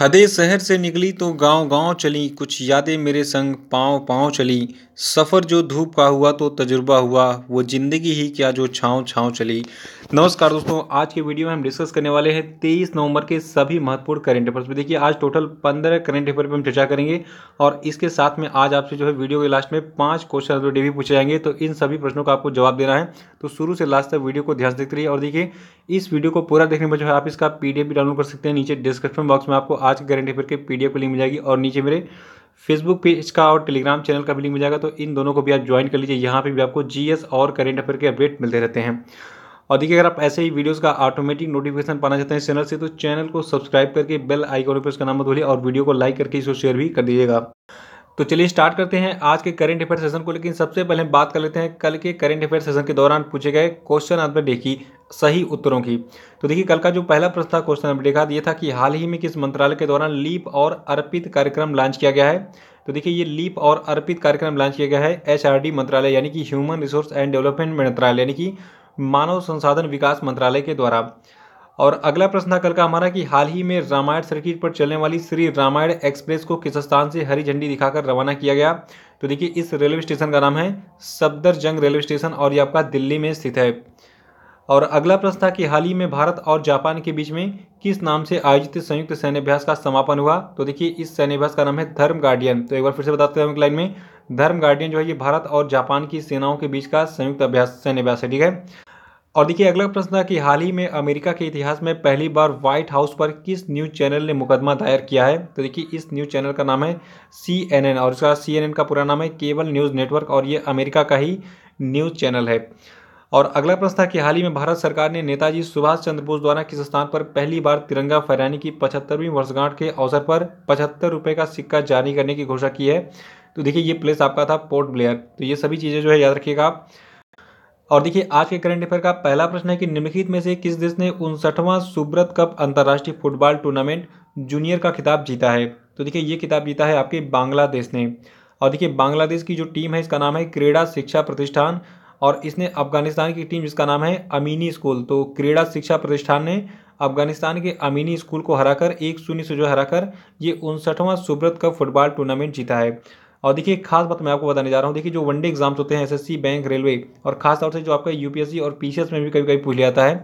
हदे शहर से निकली तो गांव गांव चली कुछ यादें मेरे संग पाँव पाँव चली सफ़र जो धूप का हुआ तो तजुर्बा हुआ वो ज़िंदगी ही क्या जो छाँव छाँव चली नमस्कार दोस्तों आज के वीडियो में हम डिस्कस करने वाले हैं तेईस नवंबर के सभी महत्वपूर्ण करंट अफेयर्स में देखिए आज टोटल पंद्रह करंट अफेयर पर हम चर्चा करेंगे और इसके साथ में आज आपसे जो है वीडियो के लास्ट में पाँच क्वेश्चन डे भी पूछे जाएंगे तो इन सभी प्रश्नों का आपको जवाब देना है तो शुरू से लास्ट तक वीडियो को ध्यान से देखते रहिए और देखिए इस वीडियो को पूरा देखने पर जो है आप इसका पी डाउनलोड कर सकते हैं नीचे डिस्क्रिप्शन बॉक्स में आपको आज के करंट अफेयर के पीडीएफ की लिंक मिल जाएगी और नीचे मेरे फेसबुक पेज का और टेलीग्राम चैनल का भी लिंक मिल जाएगा तो इन दोनों को भी आप ज्वाइन कर लीजिए यहाँ पर भी आपको जीएस और करेंट अफेयर के अपडेट मिलते रहते हैं और देखिए अगर आप ऐसे ही वीडियोस का ऑटोमेटिक नोटिफिकेशन पाना चाहते हैं चैनल से तो चैनल को सब्सक्राइब करके बेल आइकॉन पर उसका नाम मत और वीडियो को लाइक करके इसको शेयर भी कर दीजिएगा तो चलिए स्टार्ट करते हैं आज के करंट अफेयर सेशन को लेकिन सबसे पहले हम बात कर लेते हैं कल के करंट अफेयर सेशन के दौरान पूछे गए क्वेश्चन आंसर देखी सही उत्तरों की तो देखिए कल का जो पहला प्रश्न था क्वेश्चन नंबर देखा ये था कि हाल ही में किस मंत्रालय के दौरान लीप और अर्पित कार्यक्रम लॉन्च किया गया है तो देखिए ये लीप और अर्पित कार्यक्रम लॉन्च किया गया है एच मंत्रालय यानी कि ह्यूमन रिसोर्स एंड डेवलपमेंट मंत्रालय यानी कि मानव संसाधन विकास मंत्रालय के द्वारा और अगला प्रश्न था कल का हमारा कि हाल ही में रामायण सर्किट पर चलने वाली श्री रामायण एक्सप्रेस को किस स्थान से हरी झंडी दिखाकर रवाना किया गया तो देखिए इस रेलवे स्टेशन का नाम है सफदरजंग रेलवे स्टेशन और ये आपका दिल्ली में स्थित है और अगला प्रश्न था कि हाल ही में भारत और जापान के बीच में किस नाम से आयोजित संयुक्त सैन्यभ्यास का समापन हुआ तो देखिए इस सैन्यभ्यास का नाम है धर्म गार्डियन तो एक बार फिर से बताते हैं लाइन में धर्म गार्डियन जो है ये भारत और जापान की सेनाओं के बीच का संयुक्त अभ्यास सैन्यभ्यास है ठीक है और देखिए अगला प्रश्न था कि हाल ही में अमेरिका के इतिहास में पहली बार व्हाइट हाउस पर किस न्यूज़ चैनल ने मुकदमा दायर किया है तो देखिए इस न्यूज़ चैनल का नाम है सी और इसका सी का पूरा नाम है केबल न्यूज़ नेटवर्क और ये अमेरिका का ही न्यूज़ चैनल है और अगला प्रश्न था कि हाल ही में भारत सरकार ने नेताजी सुभाष चंद्र बोस द्वारा किस स्थान पर पहली बार तिरंगा फहराने की पचहत्तरवीं वर्षगांठ के अवसर पर पचहत्तर रुपये का सिक्का जारी करने की घोषणा की है तो देखिए ये प्लेस आपका था पोर्ट ब्लेयर तो ये सभी चीज़ें जो है याद रखिएगा आप और देखिए आज के करंट अफेयर का पहला प्रश्न है कि निम्नलिखित में से किस देश ने उनसठवां सुब्रत कप अंतर्राष्ट्रीय फुटबॉल टूर्नामेंट जूनियर का खिताब जीता है तो देखिए ये किताब जीता है आपके बांग्लादेश ने और देखिए बांग्लादेश की जो टीम है इसका नाम है क्रीड़ा शिक्षा प्रतिष्ठान और इसने अफगानिस्तान की टीम जिसका नाम है अमीनी स्कूल तो क्रीड़ा शिक्षा प्रतिष्ठान ने अफगानिस्तान के अमीनी स्कूल को हराकर एक शून्य से जो हराकर ये उनसठवां सुब्रत कप फुटबॉल टूर्नामेंट जीता है और देखिए खास बात मैं आपको बताने जा रहा हूँ देखिए जो वनडे एग्जाम्स होते हैं एसएससी बैंक रेलवे और खास तौर से जो आपका यूपीएससी और पीसीएस में भी कभी कभी पूछ जाता है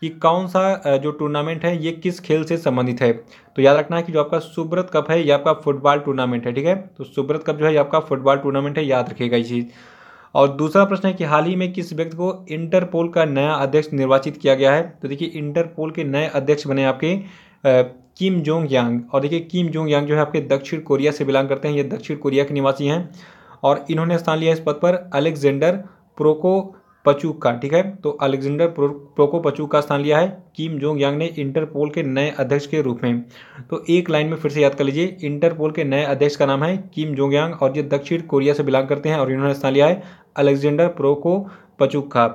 कि कौन सा जो टूर्नामेंट है ये किस खेल से संबंधित है तो याद रखना है कि जो आपका सुब्रत कप है ये आपका फुटबॉल टूर्नामेंट है ठीक है तो सुब्रत कप जो है ये आपका फुटबॉल टूर्नामेंट है याद रखेगा ये चीज़ और दूसरा प्रश्न है कि हाल ही में किस व्यक्ति को इंटरपोल का नया अध्यक्ष निर्वाचित किया गया है तो देखिए इंटरपोल के नए अध्यक्ष बने आपके किम जोंग यांग और देखिए किम जोंग यांग जो है आपके दक्षिण कोरिया से बिलोंग करते हैं ये दक्षिण कोरिया के निवासी हैं और इन्होंने स्थान लिया इस पद पर अलेक्जेंडर प्रोको पचूक का ठीक है तो अलेक्जेंडर प्रोको पचूक का स्थान लिया है किम जोंग यांग ने इंटरपोल के नए अध्यक्ष के रूप में तो एक लाइन में फिर से याद कर लीजिए इंटरपोल के नए अध्यक्ष का नाम है किम जोंग यांग और ये दक्षिण कोरिया से बिलोंग करते हैं और इन्होंने स्थान लिया है अलेक्जेंडर प्रोको पचूक का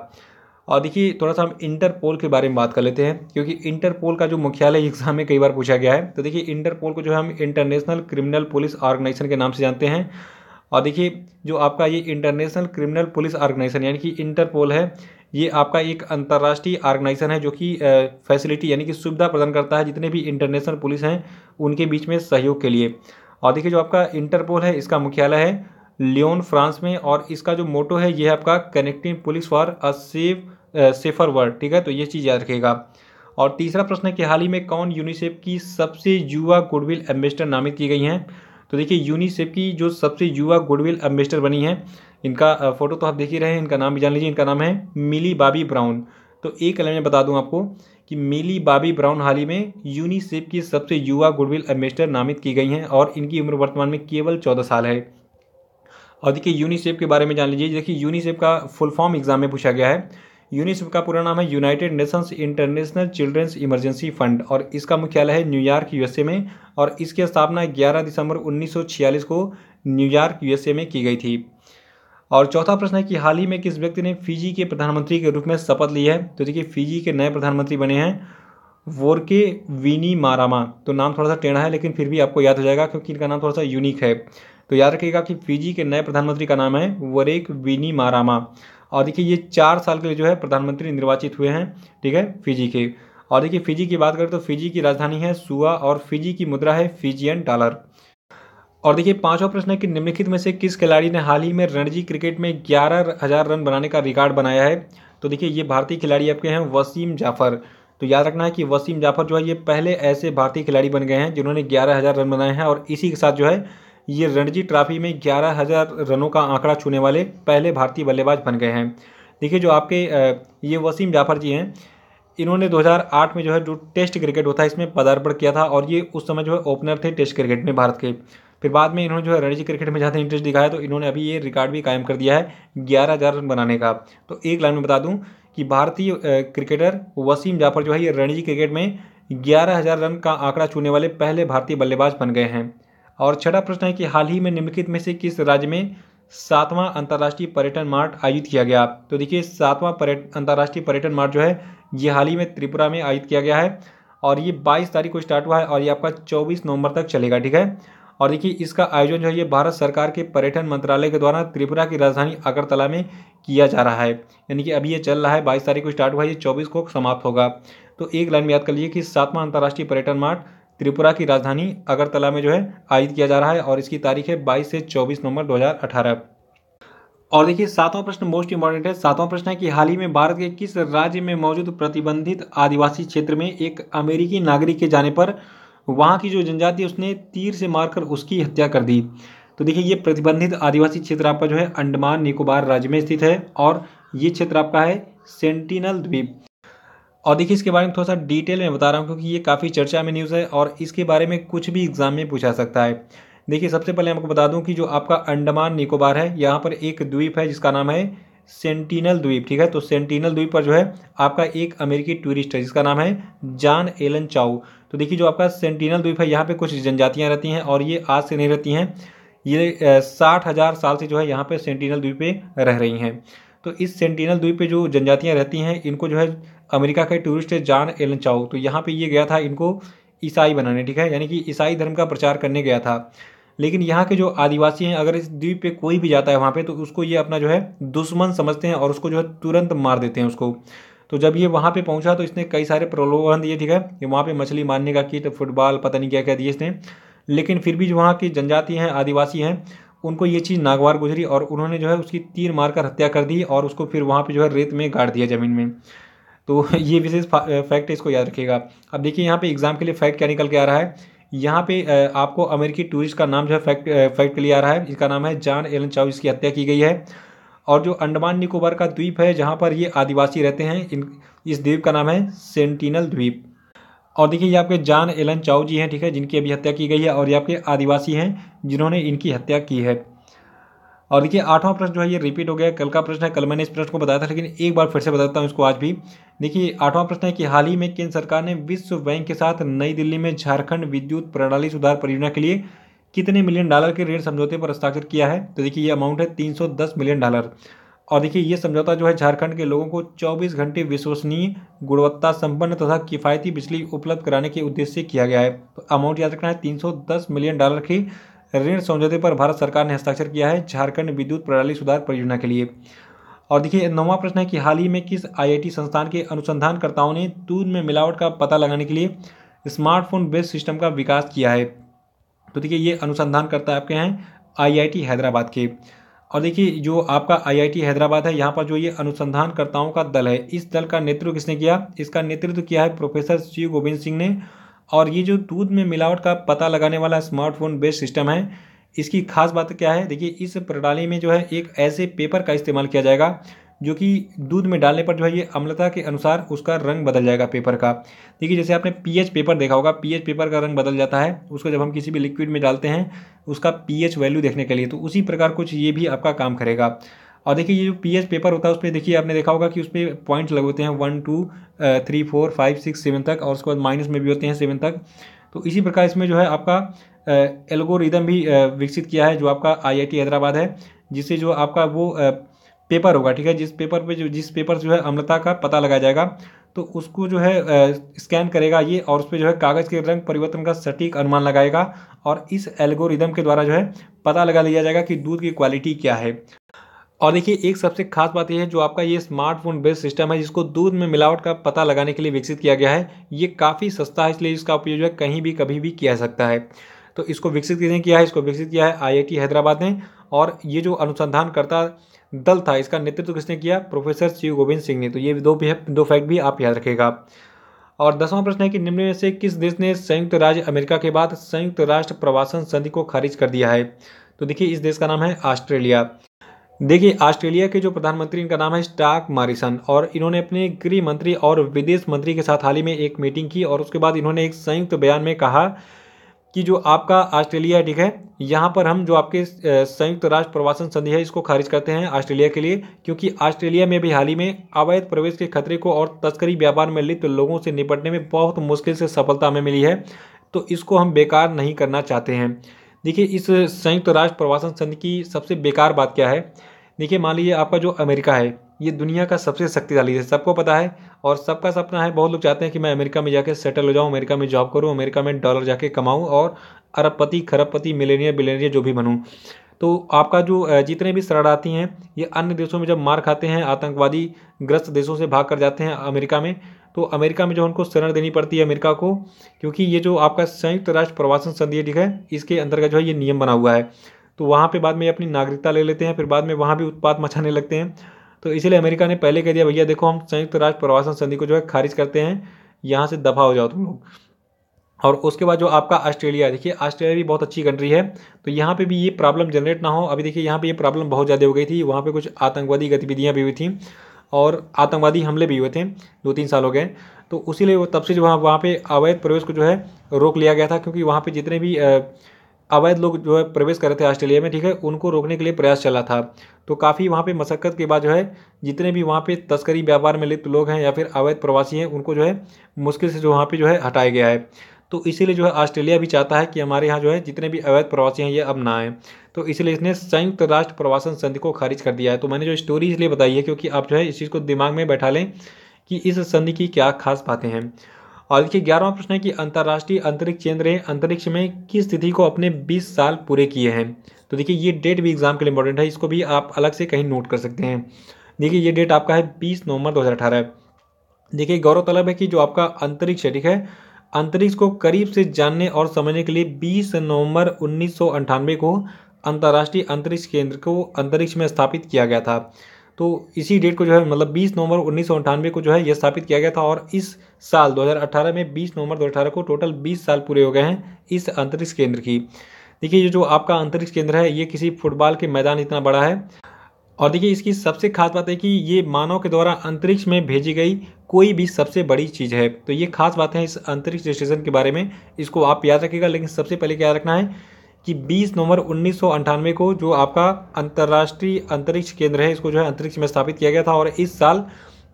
और देखिए थोड़ा सा हम इंटरपोल के बारे में बात कर लेते हैं क्योंकि इंटरपोल का जो मुख्यालय एग्जाम में कई बार पूछा गया है तो देखिए इंटरपोल को जो है हम इंटरनेशनल क्रिमिनल पुलिस ऑर्गेनाइजेशन के नाम से जानते हैं और देखिए जो आपका ये इंटरनेशनल क्रिमिनल पुलिस ऑर्गेनाइजेशन यानी कि इंटरपोल है ये आपका एक अंतर्राष्ट्रीय ऑर्गेनाइजेशन है जो कि फैसिलिटी यानी कि सुविधा प्रदान करता है जितने भी इंटरनेशनल पुलिस हैं उनके बीच में सहयोग के लिए और देखिए जो आपका इंटरपोल है इसका मुख्यालय है लियोन फ्रांस में और इसका जो मोटो है ये है आपका connecting police for a safe safer world ठीक है तो ये चीज़ याद रखिएगा और तीसरा प्रश्न है कि हाल ही में कौन यूनिसेफ की सबसे युवा गुडविल एम्बेसडर नामित की गई हैं तो देखिए यूनिसेफ की जो सबसे युवा गुडविल एम्बेसडर बनी है इनका फ़ोटो तो आप देख ही रहे हैं इनका नाम भी जान लीजिए इनका नाम है मिली बाबी ब्राउन तो एक अलग में बता दूं आपको कि मिली बाबी ब्राउन हाल ही में यूनिसेफ की सबसे युवा गुडविल एम्बेसडर नामित की गई हैं और इनकी उम्र वर्तमान में केवल चौदह साल है और देखिए यूनिसेफ के बारे में जान लीजिए देखिए यूनिसेफ का फुल फॉर्म एग्जाम में पूछा गया है यूनिसेफ का पूरा नाम है United Nations International Children's Emergency Fund और इसका मुख्यालय है न्यूयॉर्क यूएसए में और इसकी स्थापना 11 दिसंबर 1946 को न्यूयॉर्क यूएसए में की गई थी और चौथा प्रश्न है कि हाल ही में किस व्यक्ति ने फिजी के प्रधानमंत्री के रूप में शपथ ली है तो देखिए फिजी के नए प्रधानमंत्री बने हैं वोरके विनी मारामा तो नाम थोड़ा सा टेढ़ा है लेकिन फिर भी आपको याद हो जाएगा क्योंकि इनका नाम थोड़ा सा यूनिक है तो याद रखिएगा कि फिजी के नए प्रधानमंत्री का नाम है वरेक विनी मारामा और देखिए ये चार साल के लिए जो है प्रधानमंत्री निर्वाचित हुए हैं ठीक है फिजी के और देखिए फिजी की बात करें तो फिजी की राजधानी है सुआ और फिजी की मुद्रा है फिजियन डॉलर और देखिए पांचवा प्रश्न है कि निम्नलिखित में से किस खिलाड़ी ने हाल ही में रणजी क्रिकेट में ग्यारह हज़ार रन बनाने का रिकॉर्ड बनाया है तो देखिए ये भारतीय खिलाड़ी आपके हैं वसीम जाफर तो याद रखना है कि वसीम जाफर जो है ये पहले ऐसे भारतीय खिलाड़ी बन गए हैं जिन्होंने ग्यारह हज़ार रन बनाए हैं और इसी के साथ जो है ये रणजी ट्रॉफी में ग्यारह हज़ार रनों का आंकड़ा छूने वाले पहले भारतीय बल्लेबाज बन गए हैं देखिए जो आपके ये वसीम जाफ़र जी हैं इन्होंने 2008 में जो है जो टेस्ट क्रिकेट होता है इसमें पदार्पण किया था और ये उस समय जो है ओपनर थे टेस्ट क्रिकेट में भारत के फिर बाद में इन्होंने जो है रणजी क्रिकेट में ज़्यादा इंटरेस्ट दिखाया तो इन्होंने अभी ये रिकॉर्ड भी कायम कर दिया है ग्यारह हज़ार रन बनाने का तो एक लाइन में बता दूँ कि भारतीय क्रिकेटर वसीम जाफर जो है ये रणजी क्रिकेट में ग्यारह हज़ार रन का आंकड़ा छूने वाले पहले भारतीय बल्लेबाज बन गए हैं और छठा प्रश्न है कि हाल ही में निम्नलिखित में से किस राज्य में सातवां अंतर्राष्ट्रीय पर्यटन मार्ट आयोजित किया गया तो देखिए सातवां पर्यटन अंतर्राष्ट्रीय पर्यटन मार्ट जो है ये हाल ही में त्रिपुरा में आयोजित किया गया है और ये 22 तारीख को स्टार्ट हुआ है और ये आपका 24 नवंबर तक चलेगा ठीक है और देखिए इसका आयोजन जो है ये भारत सरकार के पर्यटन मंत्रालय के द्वारा त्रिपुरा की राजधानी अगरतला में किया जा रहा है यानी कि अभी ये चल रहा है बाईस तारीख को स्टार्ट हुआ है ये चौबीस को समाप्त होगा तो एक लाइन में याद कर लीजिए कि सातवां अंतर्राष्ट्रीय पर्यटन मार्ट त्रिपुरा की राजधानी अगरतला में जो है आयोजित किया जा रहा है और इसकी तारीख है बाईस से चौबीस नवंबर दो और देखिए सातवां प्रश्न मोस्ट इंपॉर्टेंट है सातवां प्रश्न है कि हाल ही में भारत के किस राज्य में मौजूद प्रतिबंधित आदिवासी क्षेत्र में एक अमेरिकी नागरिक के जाने पर वहाँ की जो जनजाति उसने तीर से मारकर उसकी हत्या कर दी तो देखिए ये प्रतिबंधित आदिवासी क्षेत्र आपका जो है अंडमान निकोबार राज्य में स्थित है और ये क्षेत्र आपका है सेंटिनल द्वीप और देखिए इसके बारे में थोड़ा सा डिटेल में बता रहा हूँ क्योंकि ये काफ़ी चर्चा में न्यूज़ है और इसके बारे में कुछ भी एग्ज़ाम में पूछा सकता है देखिए सबसे पहले आपको बता दूँ कि जो आपका अंडमान निकोबार है यहाँ पर एक द्वीप है जिसका नाम है सेंटिनल द्वीप ठीक है तो सेंटिनल द्वीप पर जो है आपका एक अमेरिकी टूरिस्ट है जिसका नाम है जान एलन चाउ तो देखिए जो आपका सेंटिनल द्वीप है यहाँ पे कुछ जनजातियाँ रहती हैं और ये आज से नहीं रहती हैं ये साठ हज़ार साल से जो है यहाँ पे सेंटिनल द्वीप पे रह रही हैं तो इस सेंटिनल द्वीप पे जो जनजातियाँ रहती हैं इनको जो है अमेरिका के टूरिस्ट है जान एलन चाओ तो यहाँ पे ये गया था इनको ईसाई बनाने ठीक है यानी कि ईसाई धर्म का प्रचार करने गया था लेकिन यहाँ के जो आदिवासी हैं अगर इस द्वीप पे कोई भी जाता है वहाँ पे तो उसको ये अपना जो है दुश्मन समझते हैं और उसको जो है तुरंत मार देते हैं उसको तो जब ये वहाँ पे पहुँचा तो इसने कई सारे प्रलोभन दिए ठीक है कि वहाँ पे मछली मारने का किट फुटबॉल पता नहीं क्या क्या दिए इसने लेकिन फिर भी जो वहाँ की जनजाति हैं आदिवासी हैं उनको ये चीज़ नागवार गुजरी और उन्होंने जो है उसकी तीर मारकर हत्या कर दी और उसको फिर वहाँ पर जो है रेत में गाड़ दिया ज़मीन में तो ये विशेष फैक्ट इसको याद रखिएगा अब देखिए यहाँ पे एग्जाम के लिए फैक्ट क्या निकल के आ रहा है यहाँ पे आपको अमेरिकी टूरिस्ट का नाम जो है फैक्ट फैक्ट के लिए आ रहा है इसका नाम है जान एलन चाउ इसकी हत्या की गई है और जो अंडमान निकोबार का द्वीप है जहाँ पर ये आदिवासी रहते हैं इन इस द्वीप का नाम है सेंटिनल द्वीप और देखिए ये आपके जान एलन चाउ जी हैं ठीक है जिनकी अभी हत्या की गई है और ये आपके आदिवासी हैं जिन्होंने इनकी हत्या की है और देखिए आठवां प्रश्न जो है ये रिपीट हो गया कल का प्रश्न है कल मैंने इस प्रश्न को बताया था लेकिन एक बार फिर से बताता हूँ इसको आज भी देखिए आठवां प्रश्न है कि हाल ही में केंद्र सरकार ने विश्व बैंक के साथ नई दिल्ली में झारखंड विद्युत प्रणाली सुधार परियोजना के लिए कितने मिलियन डॉलर के ऋण समझौते पर हस्ताक्षर किया है तो देखिए ये अमाउंट है तीन मिलियन डॉलर और देखिए ये समझौता जो है झारखंड के लोगों को 24 घंटे विश्वसनीय गुणवत्ता संपन्न तथा किफ़ायती बिजली उपलब्ध कराने के उद्देश्य से किया गया है तो अमाउंट याद रखना है 310 मिलियन डॉलर की ऋण समझौते पर भारत सरकार ने हस्ताक्षर किया है झारखंड विद्युत प्रणाली सुधार परियोजना के लिए और देखिए नौवा प्रश्न है कि हाल ही में किस आईआईटी संस्थान के अनुसंधानकर्ताओं ने दूध में मिलावट का पता लगाने के लिए स्मार्टफोन बेस्ड सिस्टम का विकास किया है तो देखिए ये अनुसंधानकर्ता आपके हैं आईआईटी हैदराबाद के और देखिए जो आपका आईआईटी हैदराबाद है यहाँ पर जो ये अनुसंधानकर्ताओं का दल है इस दल का नेतृत्व किसने किया इसका नेतृत्व किया है प्रोफेसर शिव गोविंद सिंह ने और ये जो दूध में मिलावट का पता लगाने वाला स्मार्टफोन बेस्ड सिस्टम है इसकी खास बात क्या है देखिए इस प्रणाली में जो है एक ऐसे पेपर का इस्तेमाल किया जाएगा जो कि दूध में डालने पर जो है ये अम्लता के अनुसार उसका रंग बदल जाएगा पेपर का देखिए जैसे आपने पीएच पेपर देखा होगा पीएच पेपर का रंग बदल जाता है उसको जब हम किसी भी लिक्विड में डालते हैं उसका पीएच वैल्यू देखने के लिए तो उसी प्रकार कुछ ये भी आपका काम करेगा और देखिए ये जो पी पेपर होता है उस पर देखिए आपने देखा होगा कि उस पर पॉइंट्स लगे होते हैं one two three four five six seven तक और उसके बाद माइनस में भी होते हैं सेवन तक तो इसी प्रकार इसमें जो है आपका एल्गोरिदम uh, भी uh, विकसित किया है जो आपका आईआईटी हैदराबाद है जिससे जो आपका वो पेपर uh, होगा ठीक है जिस पेपर पे जो जिस पेपर जो है अम्लता का पता लगाया जाएगा तो उसको जो है स्कैन करेगा ये और उस पर जो है कागज़ के रंग परिवर्तन का सटीक अनुमान लगाएगा और इस एल्गोरिदम के द्वारा जो है पता लगा लिया जाएगा कि दूध की क्वालिटी क्या है और देखिए एक सबसे खास बात यह है जो आपका ये स्मार्टफोन बेस्ड सिस्टम है जिसको दूध में मिलावट का पता लगाने के लिए विकसित किया गया है ये काफ़ी सस्ता है इसलिए इसका उपयोग जो है कहीं भी कभी भी किया सकता है तो इसको विकसित किसने किया है इसको विकसित किया है आई हैदराबाद ने और ये जो अनुसंधानकर्ता दल था इसका नेतृत्व किसने किया प्रोफेसर शिव गोविंद सिंह ने तो ये दो दो फैक्ट भी आप याद रखेगा और दसवां प्रश्न है कि निम्न में से किस देश ने संयुक्त राज्य अमेरिका के बाद संयुक्त राष्ट्र प्रवासन संधि को खारिज कर दिया है तो देखिए इस देश का नाम है ऑस्ट्रेलिया देखिए ऑस्ट्रेलिया के जो प्रधानमंत्री इनका नाम है स्टाक मारिसन और इन्होंने अपने गृह मंत्री और विदेश मंत्री के साथ हाल ही में एक मीटिंग की और उसके बाद इन्होंने एक संयुक्त बयान में कहा कि जो आपका ऑस्ट्रेलिया ठीक है यहाँ पर हम जो आपके संयुक्त राष्ट्र प्रवासन संधि है इसको खारिज करते हैं ऑस्ट्रेलिया के लिए क्योंकि ऑस्ट्रेलिया में भी हाल ही में अवैध प्रवेश के खतरे को और तस्करी व्यापार में लिप्त लोगों से निपटने में बहुत मुश्किल से सफलता हमें मिली है तो इसको हम बेकार नहीं करना चाहते हैं देखिए इस संयुक्त राष्ट्र प्रवासन संधि की सबसे बेकार बात क्या है देखिए मान लीजिए आपका जो अमेरिका है ये दुनिया का सबसे शक्तिशाली है सबको पता है और सबका सपना है बहुत लोग चाहते हैं कि मैं अमेरिका में जाके सेटल हो जाऊँ अमेरिका में जॉब करूँ अमेरिका में डॉलर जाके कमाऊँ और अरबपति खरबपति मिलेनियर बिलेनियर जो भी बनूँ तो आपका जो जितने भी शरणार्थी हैं ये अन्य देशों में जब मार खाते हैं आतंकवादी ग्रस्त देशों से भाग कर जाते हैं अमेरिका में तो अमेरिका में जो उनको शरण देनी पड़ती है अमेरिका को क्योंकि ये जो आपका संयुक्त राष्ट्र प्रवासन संधि ठीक है इसके अंतर्गत जो है ये नियम बना हुआ है तो वहाँ पे बाद में अपनी नागरिकता ले लेते हैं फिर बाद में वहाँ भी उत्पाद मचाने लगते हैं तो इसीलिए अमेरिका ने पहले कह दिया भैया देखो हम संयुक्त राष्ट्र प्रवासन संधि को जो है खारिज करते हैं यहाँ से दफा हो जाओ तुम लोग और उसके बाद जो आपका ऑस्ट्रेलिया देखिए ऑस्ट्रेलिया भी बहुत अच्छी कंट्री है तो यहाँ पे भी ये प्रॉब्लम जनरेट ना हो अभी देखिए यहाँ पे ये प्रॉब्लम बहुत ज़्यादा हो गई थी वहाँ पे कुछ आतंकवादी गतिविधियाँ भी हुई थी और आतंकवादी हमले भी हुए थे दो तीन साल हो गए तो उसी वो तब से जो वहाँ वहाँ पर अवैध प्रवेश को जो है रोक लिया गया था क्योंकि वहाँ पर जितने भी अवैध लोग जो है प्रवेश कर रहे थे ऑस्ट्रेलिया में ठीक है उनको रोकने के लिए प्रयास चला था तो काफ़ी वहाँ पे मशक्क़त के बाद जो है जितने भी वहाँ पे तस्करी व्यापार में लिप्त लोग हैं या फिर अवैध प्रवासी हैं उनको जो है मुश्किल से जो वहाँ पे जो है हटाया गया है तो इसीलिए जो है ऑस्ट्रेलिया भी चाहता है कि हमारे यहाँ जो है जितने भी अवैध प्रवासी हैं ये अब ना आए तो इसलिए इसने संयुक्त राष्ट्र प्रवासन संधि को खारिज कर दिया है तो मैंने जो स्टोरी इसलिए बताई है क्योंकि आप जो है इस चीज़ को दिमाग में बैठा लें कि इस संधि की क्या खास बातें हैं और देखिए ग्यारहवा प्रश्न है कि अंतर्राष्ट्रीय अंतरिक्ष केंद्र अंतरिक्ष में किस तिथि को अपने 20 साल पूरे किए हैं तो देखिए ये डेट भी एग्जाम के लिए इंपॉर्टेंट है इसको भी आप अलग से कहीं नोट कर सकते हैं देखिए ये डेट आपका है 20 नवंबर 2018 देखिए गौरव है कि जो आपका अंतरिक्ष है ठीक है अंतरिक्ष को करीब से जानने और समझने के लिए 20 नवंबर उन्नीस को अंतर्राष्ट्रीय अंतरिक्ष केंद्र को अंतरिक्ष में स्थापित किया गया था तो इसी डेट को जो है मतलब 20 नवंबर उन्नीस को जो है यह स्थापित किया गया था और इस साल 2018 में 20 नवंबर 2018 को टोटल 20 साल पूरे हो गए हैं इस अंतरिक्ष केंद्र की देखिए ये जो आपका अंतरिक्ष केंद्र है ये किसी फुटबॉल के मैदान इतना बड़ा है और देखिए इसकी सबसे खास बात है कि ये मानव के द्वारा अंतरिक्ष में भेजी गई कोई भी सबसे बड़ी चीज़ है तो ये खास बात है इस अंतरिक्ष स्टेशन के बारे में इसको आप याद रखिएगा लेकिन सबसे पहले क्या रखना है कि 20 नवंबर उन्नीस को जो आपका अंतर्राष्ट्रीय अंतरिक्ष केंद्र है इसको जो है अंतरिक्ष में स्थापित किया गया था और इस साल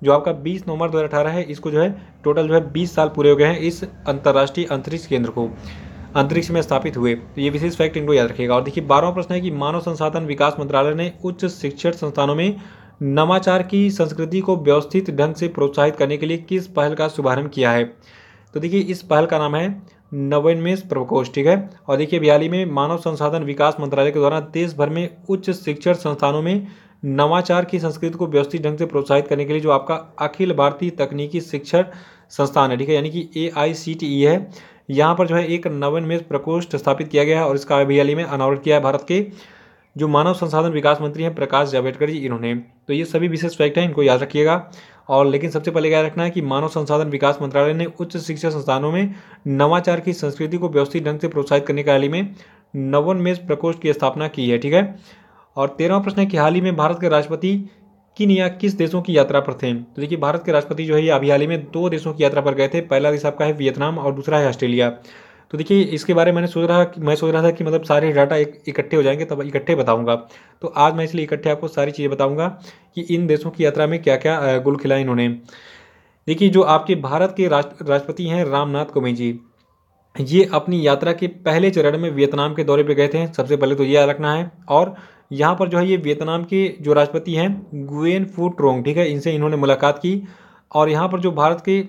जो आपका 20 नवंबर 2018 है इसको जो है टोटल जो है 20 साल पूरे हो गए हैं इस अंतर्राष्ट्रीय अंतरिक्ष केंद्र को अंतरिक्ष में स्थापित हुए तो ये विशेष फैक्ट इनको याद रखिएगा और देखिए बारहवा प्रश्न है कि मानव संसाधन विकास मंत्रालय ने उच्च शिक्षण संस्थानों में नवाचार की संस्कृति को व्यवस्थित ढंग से प्रोत्साहित करने के लिए किस पहल का शुभारंभ किया है तो देखिए इस पहल का नाम है नवोन्मेष प्रकोष्ठ ठीक है और देखिए बिहाली में मानव संसाधन विकास मंत्रालय के द्वारा देश भर में उच्च शिक्षण संस्थानों में नवाचार की संस्कृति को व्यवस्थित ढंग से प्रोत्साहित करने के लिए जो आपका अखिल भारतीय तकनीकी शिक्षण संस्थान है ठीक है यानी कि ए आई सी टी ई है यहाँ पर जो है एक नवोन्मेष प्रकोष्ठ स्थापित किया गया है और इसका बिहाली में अनावरण किया है भारत के जो मानव संसाधन विकास मंत्री हैं प्रकाश जावड़ेकर जी इन्होंने तो ये सभी विशेष फैक्ट हैं इनको याद रखिएगा और लेकिन सबसे पहले याद रखना है कि मानव संसाधन विकास मंत्रालय ने उच्च शिक्षा संस्थानों में नवाचार की संस्कृति को व्यवस्थित ढंग से प्रोत्साहित करने के हाल ही में नवोन्मेष प्रकोष्ठ की स्थापना की है ठीक है और तेरहवा प्रश्न है कि हाल ही में भारत के राष्ट्रपति किन या किस देशों की यात्रा पर थे तो देखिए भारत के राष्ट्रपति जो है ये अभी हाल ही में दो देशों की यात्रा पर गए थे पहला देश आपका है वियतनाम और दूसरा है ऑस्ट्रेलिया तो देखिए इसके बारे में मैंने सोच रहा मैं सोच रहा था कि मतलब सारे डाटा इकट्ठे हो जाएंगे तब इकट्ठे बताऊंगा तो आज मैं इसलिए इकट्ठे आपको सारी चीज़ें बताऊंगा कि इन देशों की यात्रा में क्या क्या गुल खिलाए इन्होंने देखिए जो आपके भारत के राष्ट्र राष्ट्रपति हैं रामनाथ कोविंद जी ये अपनी यात्रा के पहले चरण में वियतनाम के दौरे पर गए थे सबसे पहले तो ये याद रखना है और यहाँ पर जो है ये वियतनाम के जो राष्ट्रपति हैं गुएन फू ट्रोंग ठीक है इनसे इन्होंने मुलाकात की और यहाँ पर जो भारत के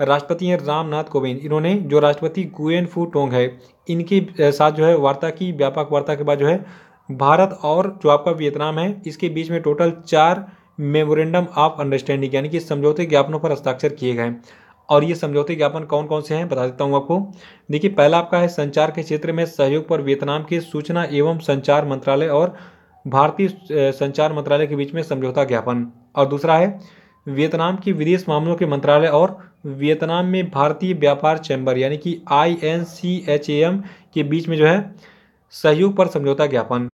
राष्ट्रपति हैं रामनाथ कोविंद इन्होंने जो राष्ट्रपति गुएन फू टोंग है इनके साथ जो है वार्ता की व्यापक वार्ता के बाद जो है भारत और जो आपका वियतनाम है इसके बीच में टोटल चार मेमोरेंडम ऑफ अंडरस्टैंडिंग यानी कि समझौते ज्ञापनों पर हस्ताक्षर किए गए और ये समझौते ज्ञापन कौन कौन से हैं बता देता हूँ आपको देखिए पहला आपका है संचार के क्षेत्र में सहयोग पर वियतनाम के सूचना एवं संचार मंत्रालय और भारतीय संचार मंत्रालय के बीच में समझौता ज्ञापन और दूसरा है वियतनाम के विदेश मामलों के मंत्रालय और वियतनाम में भारतीय व्यापार चैम्बर यानी कि I N C H A M के बीच में जो है सहयोग पर समझौता ज्ञापन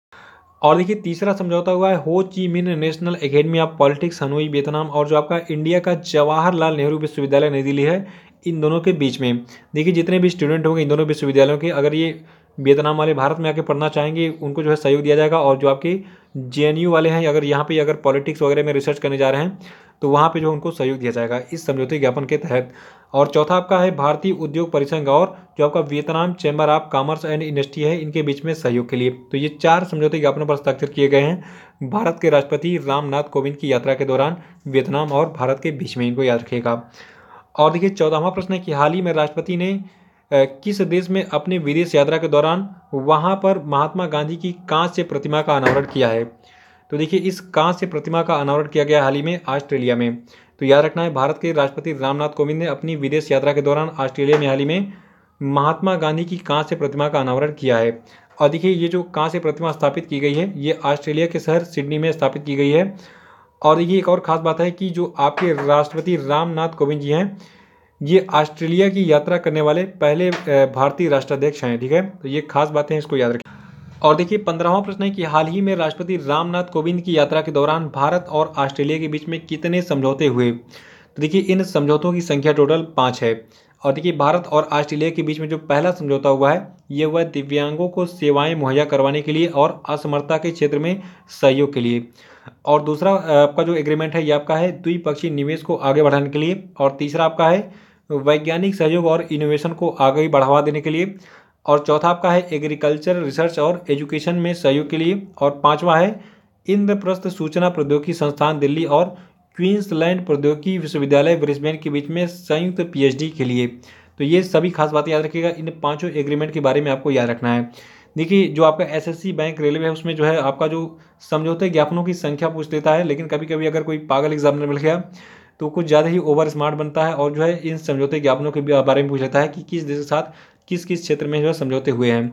और देखिए तीसरा समझौता हुआ है Ho Chi Minh National Academy of Politics Hanoi Vietnam और जो आपका इंडिया का जवाहरलाल नेहरू विश्वविद्यालय नई दिल्ली है इन दोनों के बीच में देखिए जितने भी स्टूडेंट होंगे इन दोनों विश्वविद्यालयों के अगर ये वियतनाम वाले भारत में आके पढ़ना चाहेंगे उनको जो है सहयोग दिया जाएगा और जो आपकी जे वाले हैं अगर यहाँ पे अगर पॉलिटिक्स वगैरह में रिसर्च करने जा रहे हैं तो वहाँ पे जो उनको सहयोग दिया जाएगा इस समझौते ज्ञापन के तहत और चौथा आपका है भारतीय उद्योग परिसंघ और जो आपका Vietnam Chamber of Commerce and Industry है इनके बीच में सहयोग के लिए तो ये चार समझौते ज्ञापनों पर हस्ताक्षर किए गए हैं भारत के राष्ट्रपति रामनाथ कोविंद की यात्रा के दौरान वियतनाम और भारत के बीच में इनको याद रखेगा और देखिए चौदहवा प्रश्न है कि हाल ही में राष्ट्रपति ने किस देश में अपने विदेश यात्रा के दौरान वहाँ पर महात्मा गांधी की कांस्य से प्रतिमा का अनावरण किया है तो देखिए इस कांस्य से प्रतिमा का अनावरण किया गया हाल ही में ऑस्ट्रेलिया में तो याद रखना है भारत के राष्ट्रपति रामनाथ कोविंद ने अपनी विदेश यात्रा के दौरान ऑस्ट्रेलिया में हाल ही में महात्मा गांधी की कांस्य से प्रतिमा का अनावरण किया है और देखिए ये जो कांस्य से प्रतिमा स्थापित की गई है ये ऑस्ट्रेलिया के शहर सिडनी में स्थापित की गई है और देखिए एक और ख़ास बात है कि जो आपके राष्ट्रपति रामनाथ कोविंद जी हैं ये ऑस्ट्रेलिया की यात्रा करने वाले पहले भारतीय राष्ट्राध्यक्ष हैं ठीक है तो ये खास बातें इसको याद रखें और देखिए पंद्रहवा प्रश्न है कि हाल ही में राष्ट्रपति रामनाथ कोविंद की यात्रा के दौरान भारत और ऑस्ट्रेलिया के बीच में कितने समझौते हुए तो देखिए इन समझौतों की संख्या टोटल पाँच है और देखिए भारत और ऑस्ट्रेलिया के बीच में जो पहला समझौता हुआ है ये हुआ दिव्यांगों को सेवाएं मुहैया करवाने के लिए और असमर्थता के क्षेत्र में सहयोग के लिए और दूसरा आपका जो एग्रीमेंट है ये आपका है द्विपक्षीय निवेश को आगे बढ़ाने के लिए और तीसरा आपका है वैज्ञानिक सहयोग और इनोवेशन को आगे बढ़ावा देने के लिए और चौथा आपका है एग्रीकल्चर रिसर्च और एजुकेशन में सहयोग के लिए और पाँचवा है इंद्रप्रस्थ सूचना प्रौद्योगिकी संस्थान दिल्ली और क्वींसलैंड प्रौद्योगिकी विश्वविद्यालय ब्रिस्बेन के बीच में संयुक्त पीएचडी के लिए तो ये सभी खास बातें याद रखिएगा इन पांचों एग्रीमेंट के बारे में आपको याद रखना है देखिए जो आपका एसएससी बैंक रेलवे है उसमें जो है आपका जो समझौते ज्ञापनों की संख्या पूछ लेता है लेकिन कभी कभी अगर कोई पागल एग्जामिनर मिल गया तो कुछ ज़्यादा ही ओवर स्मार्ट बनता है और जो है इन समझौते ज्ञापनों के बारे में पूछ लेता है कि किस देश के साथ किस किस क्षेत्र में जो है समझौते हुए हैं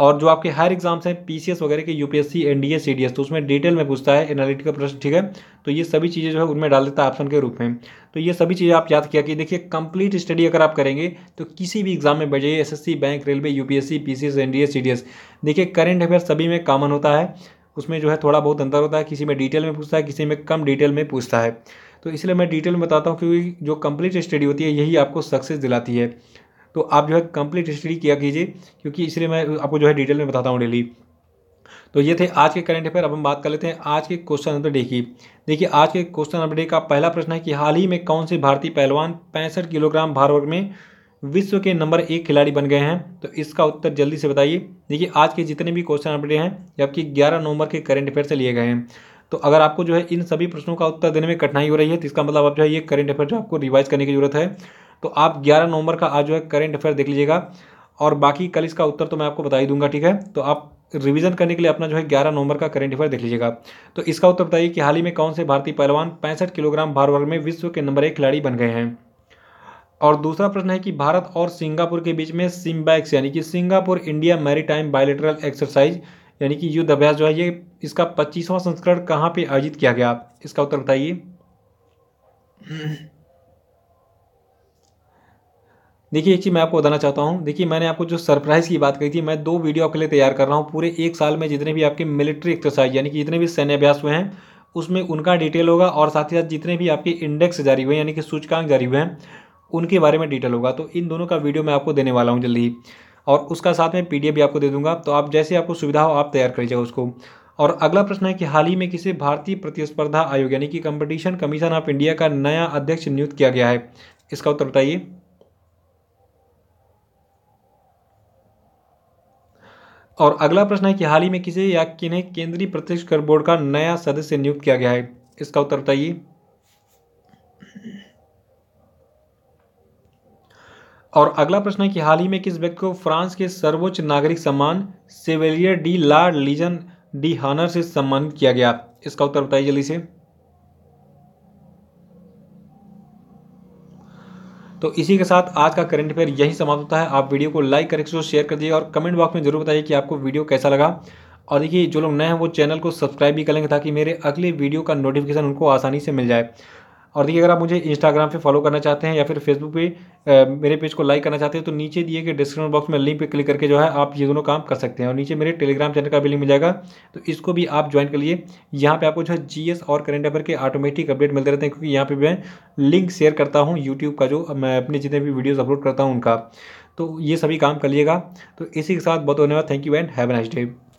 और जो आपके हायर एग्जाम्स हैं पी वगैरह के यू पी एस सी तो उसमें डिटेल में पूछता है एनालिटिकल प्रश्न ठीक है तो ये सभी चीज़ें जो है उनमें डाल देता है ऑप्शन के रूप में तो ये सभी चीज़ें आप याद किया कि देखिए कंप्लीट स्टडी अगर आप करेंगे तो किसी भी एग्जाम में जाइए S bank railway S C D S देखिए करंट अफेयर सभी में कॉमन होता है उसमें जो है थोड़ा बहुत अंतर होता है किसी में डिटेल में पूछता है किसी में कम डिटेल में पूछता है तो इसलिए मैं डिटेल में बताता हूँ क्योंकि जो कंप्लीट स्टडी होती है यही आपको सक्सेस दिलाती है तो आप जो है कंप्लीट स्टडी किया कीजिए क्योंकि इसलिए मैं आपको जो है डिटेल में बताता हूँ डेली तो ये थे आज के करंट अफेयर अब हम बात कर लेते हैं आज के क्वेश्चन नंबर डे की देखिए आज के क्वेश्चन नंबर डे का पहला प्रश्न है कि हाल ही में कौन से भारतीय पहलवान पैंसठ किलोग्राम भार वर्ग में विश्व के नंबर एक खिलाड़ी बन गए हैं तो इसका उत्तर जल्दी से बताइए देखिए आज के जितने भी क्वेश्चन नंबर डे हैं जबकि ग्यारह नवंबर के करंट अफेयर से लिए गए हैं तो अगर आपको जो है इन सभी प्रश्नों का उत्तर देने में कठिनाई हो रही है तो इसका मतलब आप जो है ये करंट अफेयर जो आपको रिवाइज करने की जरूरत है तो आप ग्यारह नवंबर का आज जो है करेंट अफेयर देख लीजिएगा और बाकी कल इसका उत्तर तो मैं आपको बता ही दूंगा ठीक है तो आप रिवीजन करने के लिए अपना जो है ग्यारह नवंबर का करंट अफेयर देख लीजिएगा तो इसका उत्तर बताइए कि हाल ही में कौन से भारतीय पहलवान पैंसठ किलोग्राम भार वर्ग में विश्व के नंबर एक खिलाड़ी बन गए हैं और दूसरा प्रश्न है कि भारत और सिंगापुर के बीच में सिम्बैक्स यानी कि Singapore India maritime bilateral exercise यानी कि युद्ध अभ्यास जो है ये इसका पच्चीसवां संस्करण कहाँ पे आयोजित किया गया इसका उत्तर बताइए देखिए एक चीज़ मैं आपको बताना चाहता हूँ देखिए मैंने आपको जो सरप्राइज़ की बात कही थी मैं दो वीडियो आपके लिए तैयार कर रहा हूँ पूरे एक साल में जितने भी आपके मिलिट्री एक्सरसाइज यानी कि जितने भी सैन्य अभ्यास हुए हैं उसमें उनका डिटेल होगा और साथ ही साथ जितने भी आपके इंडेक्स जारी हुए हैं यानी कि सूचकांक जारी हुए हैं उनके बारे में डिटेल होगा तो इन दोनों का वीडियो मैं आपको देने वाला हूँ जल्दी ही और उसका साथ में पीडीएफ भी आपको दे दूंगा तो आप जैसे आपको सुविधा हो आप तैयार कर लीजिएगा उसको और अगला प्रश्न है कि हाल ही में किसे भारतीय प्रतिस्पर्धा आयोग यानी कि कंपटीशन कमीशन ऑफ इंडिया का नया अध्यक्ष नियुक्त किया गया है इसका उत्तर बताइए और अगला प्रश्न है कि हाल ही में किसे या किन्हें केंद्रीय प्रत्यक्ष कर बोर्ड का नया सदस्य नियुक्त किया गया है इसका उत्तर बताइए और अगला प्रश्न है कि हाल ही में किस व्यक्ति को फ्रांस के सर्वोच्च नागरिक सम्मान Chevalier de la Legion de Honneur से सम्मानित किया गया इसका उत्तर बताइए जल्दी से तो इसी के साथ आज का करंट अफेयर यही समाप्त होता है आप वीडियो को लाइक करें तो शेयर कर दिए और कमेंट बॉक्स में जरूर बताइए कि आपको वीडियो कैसा लगा और देखिए जो लोग नए हैं वो चैनल को सब्सक्राइब भी करेंगे ताकि मेरे अगले वीडियो का नोटिफिकेशन उनको आसानी से मिल जाए और देखिए अगर आप मुझे इंस्टाग्राम पे फॉलो करना चाहते हैं या फिर फेसबुक पे मेरे पेज को लाइक करना चाहते हैं तो नीचे दिए गए डिस्क्रिप्शन बॉक्स में लिंक पे क्लिक करके जो है आप ये दोनों काम कर सकते हैं और नीचे मेरे टेलीग्राम चैनल का भी लिंक मिल जाएगा तो इसको भी आप ज्वाइन कर लिए यहाँ पर आपको जो है जी और करेंट अफेयर के ऑटोमेटिक अपडेट मिलते रहते हैं क्योंकि यहाँ पर मैं लिंक शेयर करता हूँ यूट्यूब का जो मैं अपने जितने भी वीडियोज़ अपलोड करता हूँ उनका तो ये सभी काम कर लिएगा तो इसी के साथ बहुत धन्यवाद thank you and have nice day